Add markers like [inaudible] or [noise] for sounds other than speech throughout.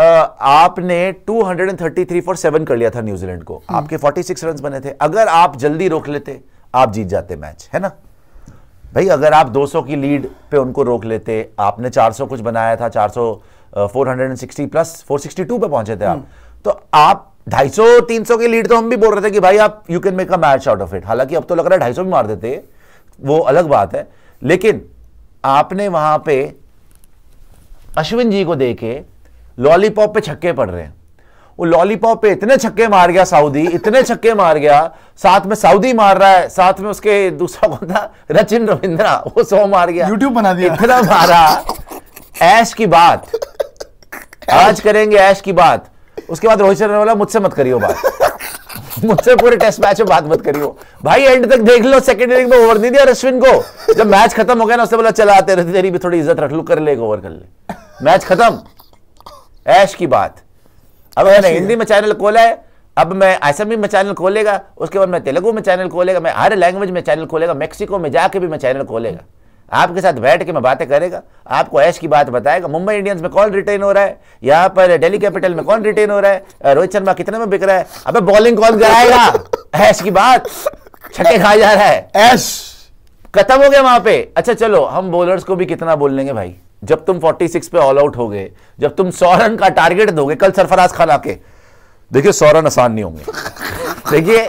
आपने 233 for seven कर लिया था न्यूजीलैंड को हम्म। आपके 46 रन बने थे अगर आप जल्दी रोक लेते आप जीत जाते मैच है ना भाई अगर आप 200 की लीड पे उनको रोक लेते आपने 400 कुछ बनाया था 400 सौ प्लस 462 पे पहुंचे थे आप हम्म। तो आप 250 300 की लीड तो हम भी बोल रहे थे कि भाई आप you can make a match out of it हालांकि अब तो लग रहा है ढाई भी मार देते वो अलग बात है लेकिन आपने वहां पे अश्विन जी को देखे लॉलीपॉप पे छक्के पड़ रहे हैं वो लॉलीपॉप पे इतने छक्के मार गया सऊदी इतने छक्के मार गया साथ में सऊदी मार रहा है साथ में उसके दूसरा कौन था रचिन रविंद्रा वो सौ मार गया यूट्यूब बना दिया इतना मारा ऐश की बात आज करेंगे ऐश की बात उसके बाद रोहित शर्मा बोला मुझसे मत करियो बात मुझसे पूरे टेस्ट मैच में बात मत करियो भाई एंड तक देख लो सेकंड इनिंग में ओवर नहीं दिया अश्विन को जब मैच खत्म हो गया ना उससे बोला चला आते रहते तेरी भी थोड़ी इज्जत रख लो कर ले ओवर कर ले मैच खत्म ऐश की बात अब मैंने हिंदी में चैनल खोला है अब मैं असमी में चैनल खोलेगा उसके बाद मैं तेलुगु में चैनल खोलेगा मैं हर लैंग्वेज में चैनल खोलेगा मेक्सिको में जाके भी मैं चैनल खोलेगा आपके साथ बैठ के मैं बातें करेगा आपको ऐश की बात बताएगा मुंबई इंडियंस में कौन रिटेन हो रहा है यहाँ पर दिल्ली कैपिटल में कौन रिटेन हो रहा है रोहित शर्मा कितने में बिक रहा है अबे बॉलिंग कौन कराएगा ऐश की बात छक्के खा जा रहा है ऐश खत्म हो गया वहां पे अच्छा चलो हम बॉलर्स को भी कितना बोल लेंगे भाई जब तुम 46 पे ऑल आउट हो गए जब तुम सौ रन का टारगेट दोगे कल सरफराज खान आके देखिए सौ रन आसान नहीं होंगे [laughs] देखिए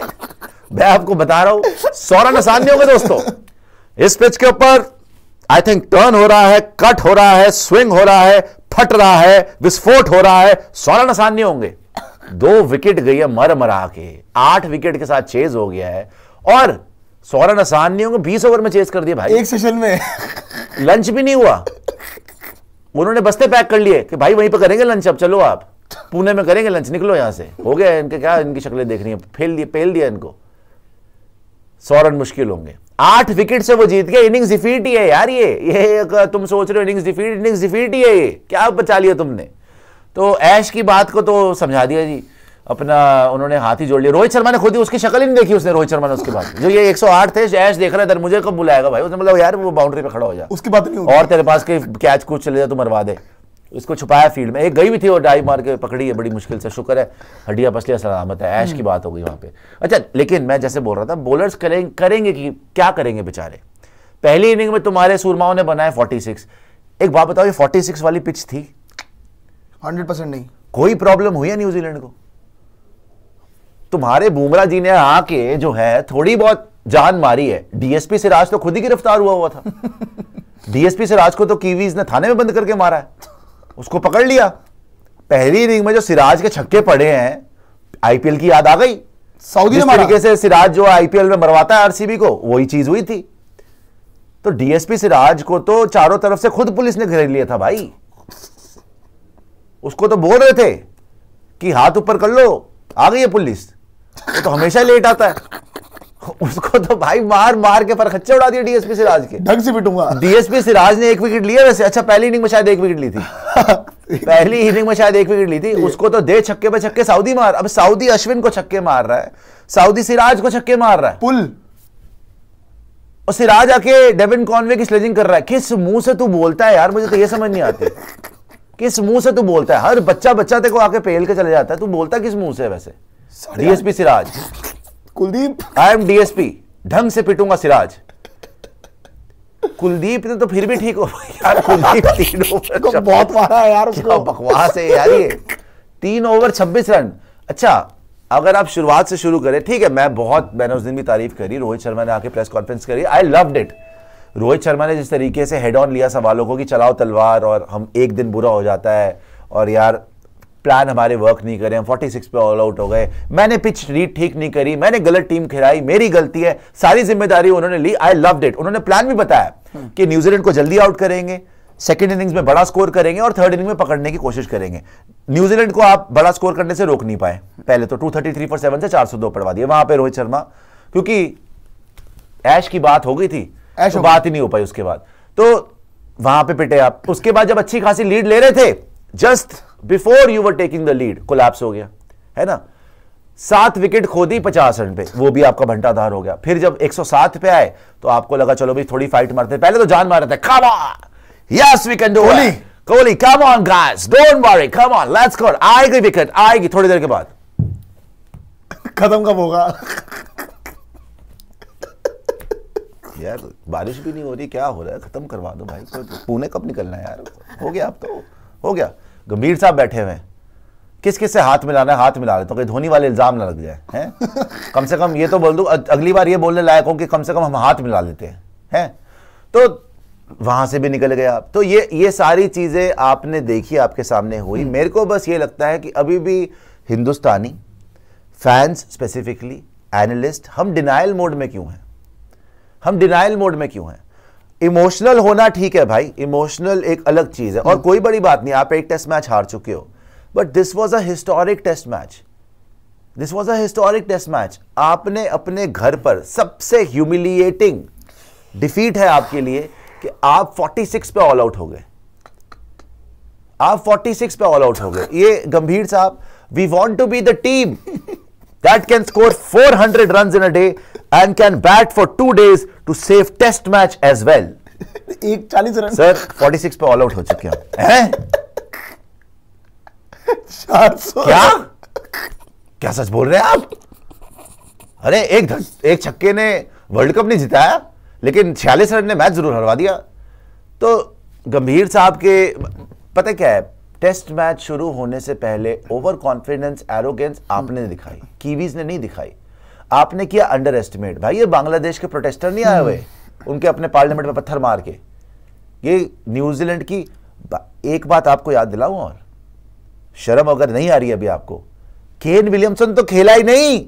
मैं आपको बता रहा हूं सौ रन आसान नहीं होंगे दोस्तों इस पिच के ऊपर आई थिंक टर्न हो रहा है कट हो रहा है स्विंग हो रहा है फट रहा है विस्फोट हो रहा है सौ रन आसान नहीं होंगे दो विकेट गई है मर मरा के आठ विकेट के साथ चेज हो गया है और सौ रन आसान नहीं होंगे बीस ओवर में चेज कर दिया भाई एक सेशन में लंच भी नहीं हुआ उन्होंने बस्ते पैक कर लिए कि भाई वहीं पर करेंगे लंच अब चलो आप पुणे में करेंगे लंच निकलो यहां से हो गया इनके क्या इनकी शक्लें देख रही है फेल दिया फेल दिया इनको सौ रन मुश्किल होंगे आठ विकेट से वो जीत गए इनिंग्स डिफीट ही है यार ये ये तुम सोच रहे हो इनिंग्स डिफीट इनिंग्स डिफीट ही है ये क्या बचा लिया तुमने तो ऐश की बात को तो समझा दिया जी अपना उन्होंने हाथ ही जोड़ लिया रोहित शर्मा ने खुद ही उसकी शक्ल ही नहीं देखी उसने रोहित शर्मा ने उसके बाद जो ये 108 थे जैश देख रहा मुझे कब बुलाएगा भाई उसने मतलब यार वो बाउंड्री पे खड़ा हो जाए उसकी बात नहीं और तेरे पास के कैच कुछ चले जाए तो मरवा दे उसको छुपाया फील्ड में एक गई भी थी और डाई मार के पकड़ी है बड़ी मुश्किल से शुक्र है हड्डिया पसलिया सलामत है ऐश की बात हो गई वहाँ पे अच्छा लेकिन मैं जैसे बोल रहा था बॉलर्स करेंगे करेंगे कि क्या करेंगे बेचारे पहली इनिंग में तुम्हारे सुरमाओं ने बनाए सिक्स एक बात बताओ ये सिक्स वाली पिच थी हंड्रेड परसेंट नहीं कोई प्रॉब्लम हुई है न्यूजीलैंड को तुम्हारे बुमरा जी ने आके जो है थोड़ी बहुत जान मारी है डीएसपी से राज तो खुद ही गिरफ्तार हुआ हुआ था डीएसपी [laughs] से राज को तो कीवीज ने थाने में बंद करके मारा है उसको पकड़ लिया पहली इनिंग में जो सिराज के छक्के पड़े हैं आईपीएल की याद आ गई सऊदी तरीके से सिराज जो आईपीएल में मरवाता है आरसीबी को वही चीज हुई थी तो डीएसपी सिराज को तो चारों तरफ से खुद पुलिस ने घेर लिया था भाई उसको तो बोल रहे थे कि हाथ ऊपर कर लो आ गई है पुलिस तो हमेशा लेट आता है उसको तो भाई मार मार के पर खच्चे उड़ा दिए डीएसपी सिराज के ढंग से पिटूंगा डीएसपी सिराज ने एक विकेट लिया वैसे अच्छा पहली इनिंग में शायद एक विकेट ली थी [laughs] पहली इनिंग में शायद एक विकेट ली थी उसको तो दे छक्के पे छक्के सऊदी मार अब सऊदी अश्विन को छक्के मार रहा है सऊदी सिराज को छक्के मार रहा है पुल और सिराज आके डेविन कॉनवे की स्लेजिंग कर रहा है किस मुंह से तू बोलता है यार मुझे तो ये समझ नहीं आती [laughs] किस मुंह से तू बोलता है हर बच्चा बच्चा तेको आके पेल के चले जाता है तू बोलता किस मुंह से वैसे DSP Siraj Kuldeep I am DSP ढंग से पिटूंगा सिराज कुलदीप ने तो फिर भी ठीक हो यार कुलदीप [laughs] तीन ओवर को बहुत मारा यार उसको बकवास है यार ये तीन ओवर छब्बीस रन अच्छा अगर आप शुरुआत से शुरू करें ठीक है मैं बहुत मैंने उस दिन भी तारीफ करी रोहित शर्मा ने आके प्रेस कॉन्फ्रेंस करी I love it Rohit Sharma ने जिस तरीके से हेड ऑन लिया सवालों को कि चलाओ तलवार और हम एक दिन बुरा हो जाता है और यार प्लान हमारे वर्क नहीं करे हम 46 पे ऑल आउट हो गए मैंने पिच रीड ठीक नहीं करी मैंने गलत टीम खिलाई मेरी गलती है सारी जिम्मेदारी उन्होंने ली आई लव इट उन्होंने प्लान भी बताया हम्म। कि न्यूजीलैंड को जल्दी आउट करेंगे सेकेंड इनिंग्स में बड़ा स्कोर करेंगे और थर्ड इनिंग में पकड़ने की कोशिश करेंगे न्यूजीलैंड को आप बड़ा स्कोर करने से रोक नहीं पाए पहले तो 233 फॉर सेवन से 402 पड़वा दिए वहां पे रोहित शर्मा क्योंकि ऐश की बात हो गई थी ऐश तो बात ही नहीं हो पाई उसके बाद तो वहां पे पिटे आप उसके बाद जब अच्छी खासी लीड ले रहे थे just before you were taking the lead collapse हो गया है ना सात विकेट खो दी पचास रन पे वो भी आपका भंटाधार हो गया फिर जब 107 पे आए तो आपको लगा चलो भाई थोड़ी फाइट मारते पहले तो जान मार रहे थे come on yes we can do Kohli Kohli come on guys don't worry come on let's go आएगी विकेट आएगी थोड़ी देर के बाद खत्म कब होगा यार बारिश भी नहीं हो रही क्या हो रहा है खत्म करवा दो भाई तो- पुणे कब निकलना है यार हो गया आप तो हो गया गंभीर साहब बैठे हुए हैं किस किस से हाथ मिलाना है हाथ मिला रहे तो कहीं धोनी वाले इल्ज़ाम ना लग जाए हैं [laughs] कम से कम ये तो बोल दूँ अगली बार ये बोलने लायक हो कि कम से कम हम हाथ मिला लेते हैं हैं तो वहाँ से भी निकल गए आप तो ये ये सारी चीज़ें आपने देखी आपके सामने हुई हम्म। मेरे को बस ये लगता है कि अभी भी हिंदुस्तानी फैंस स्पेसिफिकली एनालिस्ट हम डिनाइल मोड में क्यों हैं हम डिनाइल मोड में क्यों हैं इमोशनल होना ठीक है भाई इमोशनल एक अलग चीज है और हम्म। कोई बड़ी बात नहीं आप एक टेस्ट मैच हार चुके हो but this was a historic test match this was a historic test match आपने अपने घर पर सबसे ह्यूमिलिएटिंग डिफीट है आपके लिए कि आप 46 पे ऑल आउट हो गए आप 46 पे ऑल आउट हो गए ये गंभीर साहब we want to be the team can score four 400 run in a day and can bat for two days to save test match as well एक चालीस रन सर सिक्स पे ऑल आउट हो चुके हैं चार सौ क्या क्या सच बोल रहे हैं आप अरे एक एक छक्के ने वर्ल्ड कप नहीं जिताया लेकिन छियालीस रन ने मैच जरूर हरवा दिया तो गंभीर साहब के पता क्या है टेस्ट मैच शुरू होने से पहले ओवर कॉन्फिडेंस एरोगेंस आपने दिखाई कीवीज ने नहीं दिखाई आपने किया अंडर एस्टिमेट भाई ये बांग्लादेश के प्रोटेस्टर नहीं आए हुए हम्म। उनके अपने पार्लियामेंट में पत्थर मार के ये न्यूजीलैंड की एक बात आपको याद दिलाऊं और शर्म अगर नहीं आ रही अभी आपको केन विलियमसन तो खेला ही नहीं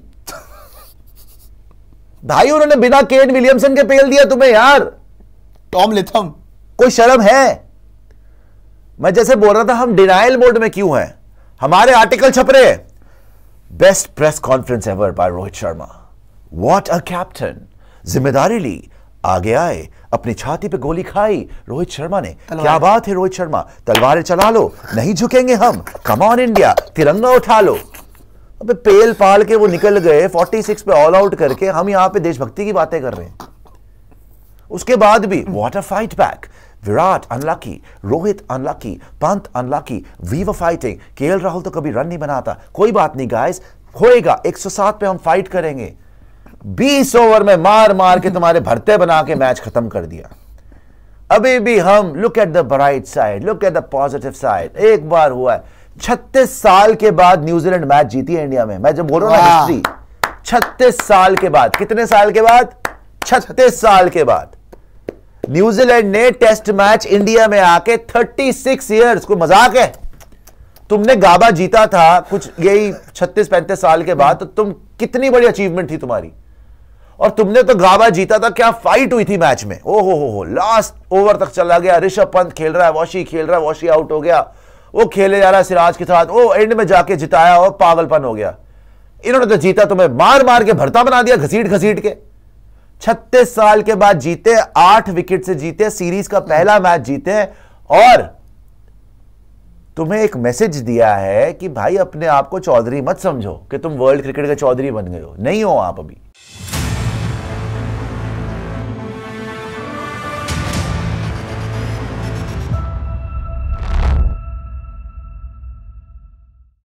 भाई उन्होंने बिना केन विलियमसन के पेल दिया तुम्हें यार टॉम लिथम कोई शर्म है मैं जैसे बोल रहा था हम डिनाइल मोड में क्यों हैं हमारे आर्टिकल छप रहे हैं best press conference ever by Rohit Sharma what a captain जिम्मेदारी ली आगे आए अपनी छाती पे गोली खाई रोहित शर्मा ने क्या बात है रोहित शर्मा तलवारें चला लो नहीं झुकेंगे हम कमान इंडिया तिरंगा उठा लो अबे पेल पाल के वो निकल गए 46 पे ऑल आउट करके हम यहां पे देशभक्ति की बातें कर रहे हैं उसके बाद भी what a fight back Virat unlucky Rohit unlucky Pant unlucky we were fighting के राहुल तो कभी रन नहीं बनाता कोई बात नहीं गाइस होएगा 107 पे हम फाइट करेंगे 20 ओवर में मार मार के तुम्हारे भरते बना के मैच खत्म कर दिया अभी भी हम look at the bright side look at the positive side एक बार हुआ है छत्तीस साल के बाद न्यूजीलैंड मैच जीती है इंडिया में मैं जब बोल रहा हूं छत्तीस साल के बाद कितने साल के बाद छत्तीस साल के बाद न्यूजीलैंड ने टेस्ट मैच इंडिया में आके 36 सिक्स ईयर्स को मजाक है तुमने गाबा जीता था कुछ यही 36 पैंतीस साल के बाद तो तुम कितनी बड़ी अचीवमेंट थी तुम्हारी और तुमने तो गाबा जीता था क्या फाइट हुई थी मैच में ओहो हो हो हो लास्ट ओवर तक चला गया ऋषभ पंत खेल रहा है वॉशी खेल रहा है वॉशी आउट हो गया वो खेले जा रहा है सिराज के साथ वो एंड में जाके जिताया और पागलपन हो गया इन्होंने तो जीता तुम्हें मार मार के भरता बना दिया घसीट घसीट के छत्तीस साल के बाद जीते आठ विकेट से जीते सीरीज का पहला मैच जीते और तुम्हें एक मैसेज दिया है कि भाई अपने आप को चौधरी मत समझो कि तुम वर्ल्ड क्रिकेट के चौधरी बन गए हो नहीं हो आप अभी